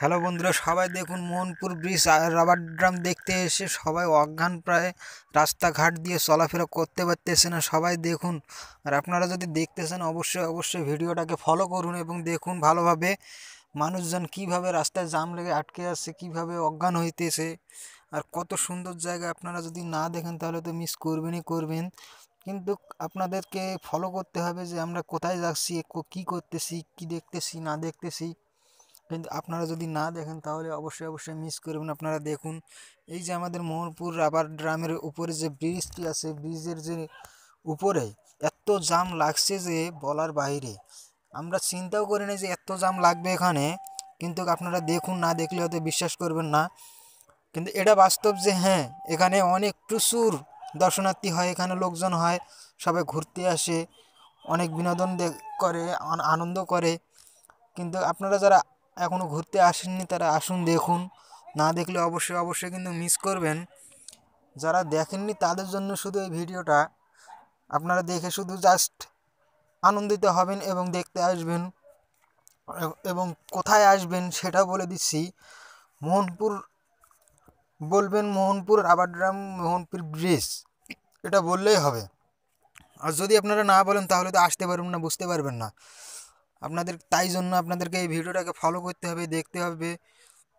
hello বন্ধুরা সবাই দেখুন মোহনপুর ব্রিজ রাবার ড্রাম দেখতে এসে সবাই অজ্ঞান প্রায় রাস্তাঘাট দিয়ে চলাফেরা করতে পারতেছে না সবাই দেখুন আর আপনারা যদি দেখতেছেন অবশ্যই অবশ্যই ভিডিওটাকে ফলো করুন এবং দেখুন ভালোভাবে মানুষজন কিভাবে রাস্তায় জাম লেগে আটকে আসছে কিভাবে অজ্ঞান হইতেছে আর কত সুন্দর জায়গা আপনারা যদি না দেখেন তাহলে তো মিস করবেনই করবেন কিন্তু আপনাদেরকে ফলো করতে হবে যে আমরা কোথায় যাচ্ছি কি করতেছি কি দেখতেছি না দেখতেছি কিন্তু আপনারা যদি না দেখেন তাহলে অবশ্যই অবশ্যই মিস করবেন আপনারা দেখুন এই যে আমাদের মোহনপুর রাবার ড্রামের উপরে যে ব্রিজটি আছে ব্রিজের যে উপরে এত জাম লাগছে যে বলার বাইরে আমরা চিন্তাও করি না যে এত জাম লাগবে এখানে কিন্তু আপনারা দেখুন না দেখলে হয়তো বিশ্বাস করবেন না কিন্তু এটা বাস্তব যে হ্যাঁ এখানে অনেক প্রচুর দর্শনার্থী হয় এখানে লোকজন হয় সবাই ঘুরতে আসে অনেক বিনোদন করে আনন্দ করে কিন্তু আপনারা যারা এখনও ঘুরতে আসেননি তারা আসুন দেখুন না দেখলে অবশ্যই অবশ্যই কিন্তু মিস করবেন যারা দেখেননি তাদের জন্য শুধু এই ভিডিওটা আপনারা দেখে শুধু জাস্ট আনন্দিত হবেন এবং দেখতে আসবেন এবং কোথায় আসবেন সেটা বলে দিচ্ছি মোহনপুর বলবেন মোহনপুর আবাড্রাম মোহনপুর ব্রিজ এটা বললেই হবে আর যদি আপনারা না বলেন তাহলে তো আসতে পারবেন না বুঝতে পারবেন না আপনাদের তাই জন্য আপনাদেরকে এই ভিডিওটাকে ফলো করতে হবে দেখতে হবে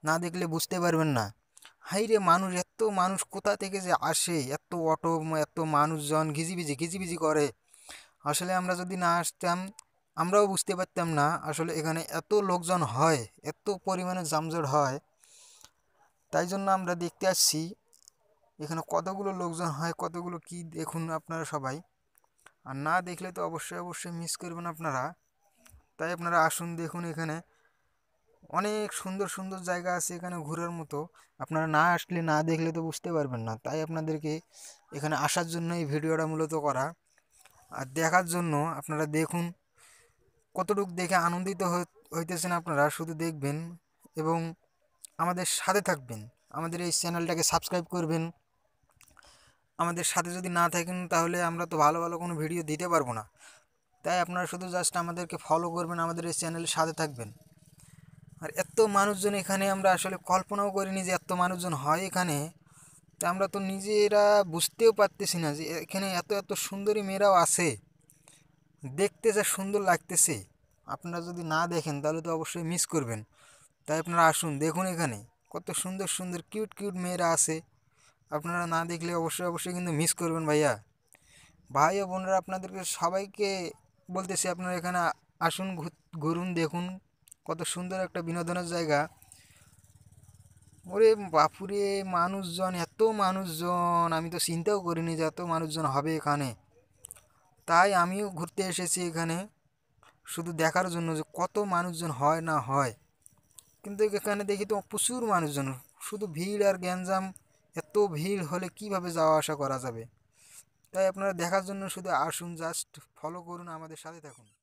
না দেখলে বুঝতে পারবেন না হাই রে মানুষ এত মানুষ কোথা থেকে যে আসে এত অটো এত মানুষজন ঘিজিবিজি ঘিজিবিজি করে আসলে আমরা যদি না আসতাম আমরাও বুঝতে পারতাম না আসলে এখানে এত লোকজন হয় এত পরিমাণে জামজট হয় তাই জন্য আমরা দেখতে আসছি এখানে কতগুলো লোকজন হয় কতগুলো কি দেখুন আপনারা সবাই আর না দেখলে তো অবশ্যই অবশ্যই মিস করবেন আপনারা তাই আপনারা আসুন দেখুন এখানে অনেক সুন্দর সুন্দর জায়গা আছে এখানে ঘোরার মতো আপনারা না আসলে না দেখলে তো বুঝতে পারবেন না তাই আপনাদেরকে এখানে আসার জন্য এই ভিডিওটা মূলত করা আর দেখার জন্য আপনারা দেখুন কতটুক দেখে আনন্দিত হইতেছেন আপনারা শুধু দেখবেন এবং আমাদের সাথে থাকবেন আমাদের এই চ্যানেলটাকে সাবস্ক্রাইব করবেন আমাদের সাথে যদি না থাকেন তাহলে আমরা তো ভালো ভালো কোনো ভিডিও দিতে পারবো না তাই আপনারা শুধু জাস্ট আমাদেরকে ফলো করবেন আমাদের এই চ্যানেলের সাথে থাকবেন আর এত মানুষজন এখানে আমরা আসলে কল্পনাও করিনি যে এত মানুষজন হয় এখানে তা আমরা তো নিজেরা বুঝতেও পারতেছি না যে এখানে এত এত সুন্দরী মেয়েরাও আছে দেখতে যা সুন্দর লাগতেছে আপনারা যদি না দেখেন তাহলে তো অবশ্যই মিস করবেন তাই আপনারা আসুন দেখুন এখানে কত সুন্দর সুন্দর কিউট কিউট মেয়েরা আছে আপনারা না দেখলে অবশ্যই অবশ্যই কিন্তু মিস করবেন ভাইয়া ভাই ও বোনরা আপনাদেরকে সবাইকে বলতেছি আপনারা এখানে আসুন ঘুরুন দেখুন কত সুন্দর একটা বিনোদনের জায়গা ওরে বাপুরে মানুষজন এত মানুষজন আমি তো চিন্তাও করিনি যে এত মানুষজন হবে এখানে তাই আমিও ঘুরতে এসেছি এখানে শুধু দেখার জন্য যে কত মানুষজন হয় না হয় কিন্তু এখানে দেখি তো প্রচুর মানুষজন শুধু ভিড় আর গ্যাঞ্জাম এত ভিড় হলে কিভাবে যাওয়া আসা করা যাবে তাই আপনারা দেখার জন্য শুধু আসুন জাস্ট ফলো করুন আমাদের সাথে থাকুন